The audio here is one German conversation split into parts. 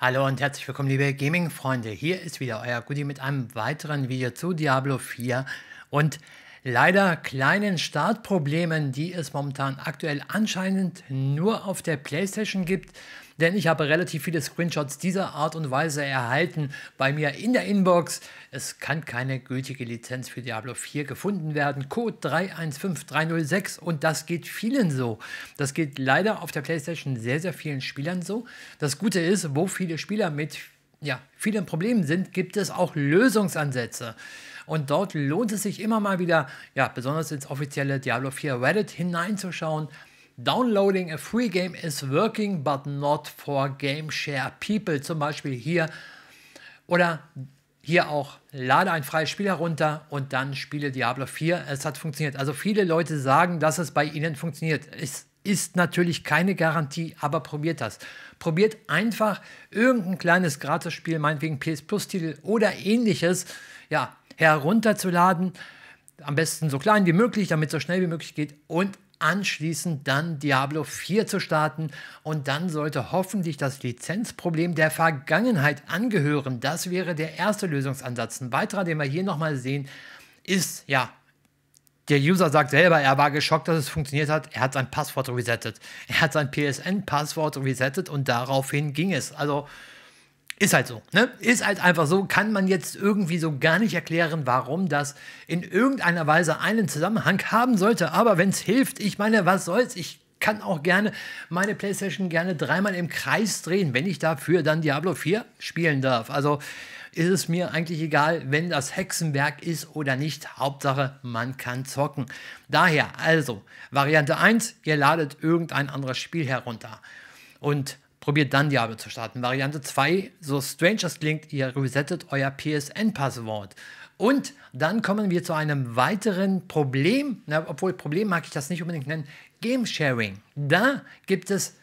Hallo und herzlich willkommen liebe Gaming-Freunde, hier ist wieder euer Goodie mit einem weiteren Video zu Diablo 4 und leider kleinen Startproblemen, die es momentan aktuell anscheinend nur auf der Playstation gibt denn ich habe relativ viele Screenshots dieser Art und Weise erhalten bei mir in der Inbox. Es kann keine gültige Lizenz für Diablo 4 gefunden werden. Code 315306 und das geht vielen so. Das geht leider auf der PlayStation sehr, sehr vielen Spielern so. Das Gute ist, wo viele Spieler mit ja, vielen Problemen sind, gibt es auch Lösungsansätze. Und dort lohnt es sich immer mal wieder, ja, besonders ins offizielle Diablo 4 Reddit hineinzuschauen. Downloading a free game is working, but not for game share people. Zum Beispiel hier oder hier auch lade ein freies Spiel herunter und dann spiele Diablo 4. Es hat funktioniert. Also viele Leute sagen, dass es bei ihnen funktioniert. Es ist natürlich keine Garantie, aber probiert das. Probiert einfach irgendein kleines Gratis-Spiel, meinetwegen PS Plus Titel oder ähnliches, ja, herunterzuladen. Am besten so klein wie möglich, damit es so schnell wie möglich geht und anschließend dann Diablo 4 zu starten und dann sollte hoffentlich das Lizenzproblem der Vergangenheit angehören. Das wäre der erste Lösungsansatz. Ein weiterer, den wir hier nochmal sehen, ist ja der User sagt selber, er war geschockt, dass es funktioniert hat. Er hat sein Passwort resettet. Er hat sein PSN-Passwort resettet und daraufhin ging es. Also ist halt so. Ne? Ist halt einfach so. Kann man jetzt irgendwie so gar nicht erklären, warum das in irgendeiner Weise einen Zusammenhang haben sollte. Aber wenn es hilft, ich meine, was soll's? Ich kann auch gerne meine Playstation gerne dreimal im Kreis drehen, wenn ich dafür dann Diablo 4 spielen darf. Also ist es mir eigentlich egal, wenn das Hexenwerk ist oder nicht. Hauptsache, man kann zocken. Daher also, Variante 1, ihr ladet irgendein anderes Spiel herunter. Und Probiert dann Diablo zu starten. Variante 2, so strange es klingt, ihr resettet euer PSN-Passwort. Und dann kommen wir zu einem weiteren Problem, na, obwohl Problem mag ich das nicht unbedingt nennen, Game Sharing. Da gibt es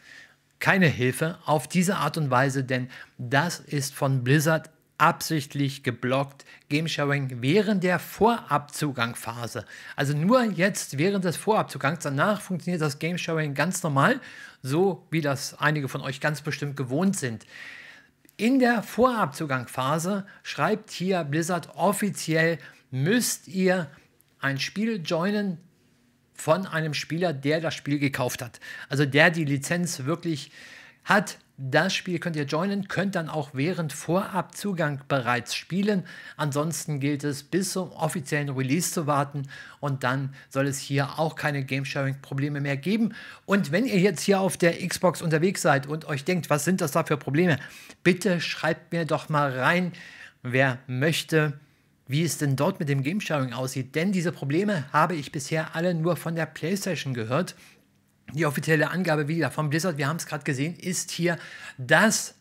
keine Hilfe auf diese Art und Weise, denn das ist von Blizzard absichtlich geblockt. Game Sharing während der Vorabzugangphase. Also nur jetzt während des Vorabzugangs. Danach funktioniert das Game Sharing ganz normal, so wie das einige von euch ganz bestimmt gewohnt sind. In der Vorabzugangphase schreibt hier Blizzard offiziell, müsst ihr ein Spiel joinen von einem Spieler, der das Spiel gekauft hat. Also der die Lizenz wirklich hat, das Spiel könnt ihr joinen, könnt dann auch während Vorabzugang bereits spielen. Ansonsten gilt es bis zum offiziellen Release zu warten und dann soll es hier auch keine Game-Sharing-Probleme mehr geben. Und wenn ihr jetzt hier auf der Xbox unterwegs seid und euch denkt, was sind das da für Probleme, bitte schreibt mir doch mal rein, wer möchte wie es denn dort mit dem Game Sharing aussieht, denn diese Probleme habe ich bisher alle nur von der PlayStation gehört die offizielle Angabe, wie gesagt, von Blizzard, wir haben es gerade gesehen, ist hier, dass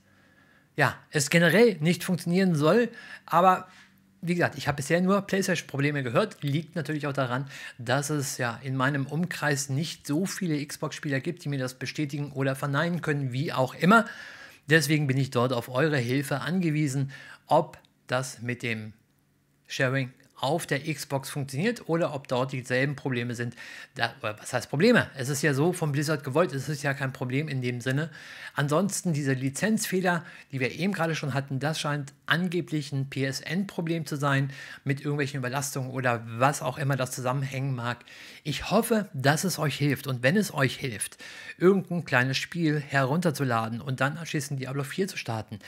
ja, es generell nicht funktionieren soll. Aber wie gesagt, ich habe bisher nur PlayStation-Probleme gehört. Liegt natürlich auch daran, dass es ja in meinem Umkreis nicht so viele Xbox-Spieler gibt, die mir das bestätigen oder verneinen können, wie auch immer. Deswegen bin ich dort auf eure Hilfe angewiesen, ob das mit dem Sharing auf der Xbox funktioniert oder ob dort dieselben Probleme sind. Da, was heißt Probleme? Es ist ja so von Blizzard gewollt, es ist ja kein Problem in dem Sinne. Ansonsten diese Lizenzfehler, die wir eben gerade schon hatten, das scheint angeblich ein PSN-Problem zu sein mit irgendwelchen Überlastungen oder was auch immer das zusammenhängen mag. Ich hoffe, dass es euch hilft und wenn es euch hilft, irgendein kleines Spiel herunterzuladen und dann anschließend Diablo 4 zu starten,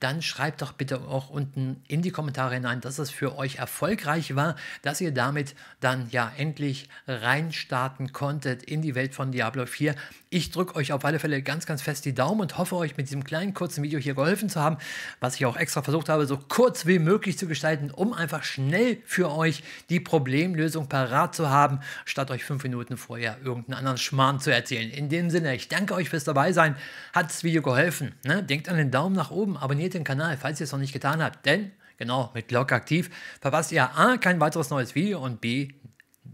dann schreibt doch bitte auch unten in die Kommentare hinein, dass es für euch erfolgreich war, dass ihr damit dann ja endlich reinstarten konntet in die Welt von Diablo 4. Ich drücke euch auf alle Fälle ganz, ganz fest die Daumen und hoffe euch mit diesem kleinen kurzen Video hier geholfen zu haben, was ich auch extra versucht habe, so kurz wie möglich zu gestalten, um einfach schnell für euch die Problemlösung parat zu haben, statt euch fünf Minuten vorher irgendeinen anderen Schmarrn zu erzählen. In dem Sinne, ich danke euch fürs dabei sein. Hat das Video geholfen? Ne? Denkt an den Daumen nach oben, abonniert den Kanal, falls ihr es noch nicht getan habt, denn genau mit Glock aktiv verpasst ihr a kein weiteres neues Video und b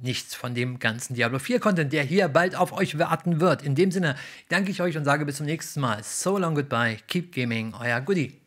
nichts von dem ganzen Diablo 4 Content, der hier bald auf euch warten wird. In dem Sinne danke ich euch und sage bis zum nächsten Mal. So long goodbye, keep gaming, euer Goodie.